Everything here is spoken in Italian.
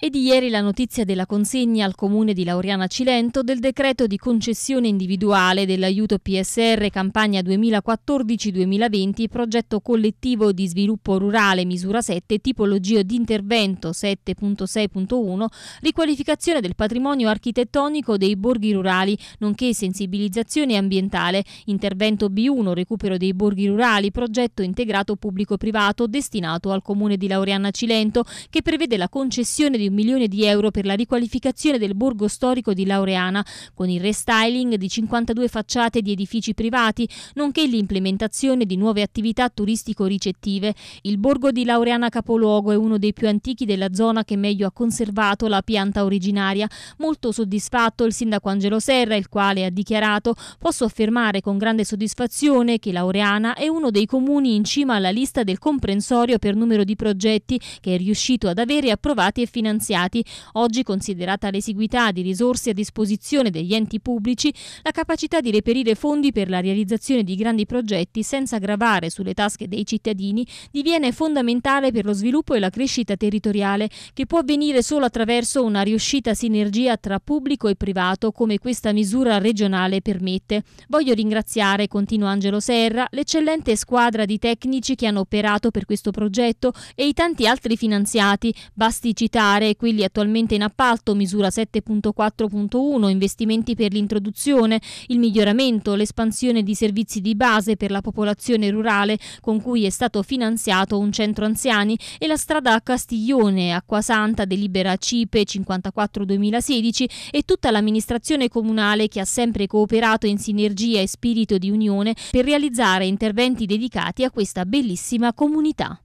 E di ieri la notizia della consegna al comune di Laureana Cilento del decreto di concessione individuale dell'aiuto PSR Campagna 2014-2020 progetto collettivo di sviluppo rurale misura 7 tipologia di intervento 7.6.1 riqualificazione del patrimonio architettonico dei borghi rurali nonché sensibilizzazione ambientale intervento B1 recupero dei borghi rurali progetto integrato pubblico-privato destinato al comune di Laureana Cilento che prevede la concessione di un milione di euro per la riqualificazione del borgo storico di Laureana, con il restyling di 52 facciate di edifici privati, nonché l'implementazione di nuove attività turistico-ricettive. Il borgo di Laureana Capoluogo è uno dei più antichi della zona che meglio ha conservato la pianta originaria. Molto soddisfatto il sindaco Angelo Serra, il quale ha dichiarato «Posso affermare con grande soddisfazione che Laureana è uno dei comuni in cima alla lista del comprensorio per numero di progetti che è riuscito ad avere approvati e finanziati finanziati, oggi considerata l'esiguità di risorse a disposizione degli enti pubblici, la capacità di reperire fondi per la realizzazione di grandi progetti senza gravare sulle tasche dei cittadini diviene fondamentale per lo sviluppo e la crescita territoriale, che può avvenire solo attraverso una riuscita sinergia tra pubblico e privato, come questa misura regionale permette. Voglio ringraziare, continua Angelo Serra, l'eccellente squadra di tecnici che hanno operato per questo progetto e i tanti altri finanziati, basti citare considerare quelli attualmente in appalto, misura 7.4.1, investimenti per l'introduzione, il miglioramento, l'espansione di servizi di base per la popolazione rurale con cui è stato finanziato un centro anziani e la strada a Castiglione, Acquasanta, delibera CIPE 54-2016 e tutta l'amministrazione comunale che ha sempre cooperato in sinergia e spirito di unione per realizzare interventi dedicati a questa bellissima comunità.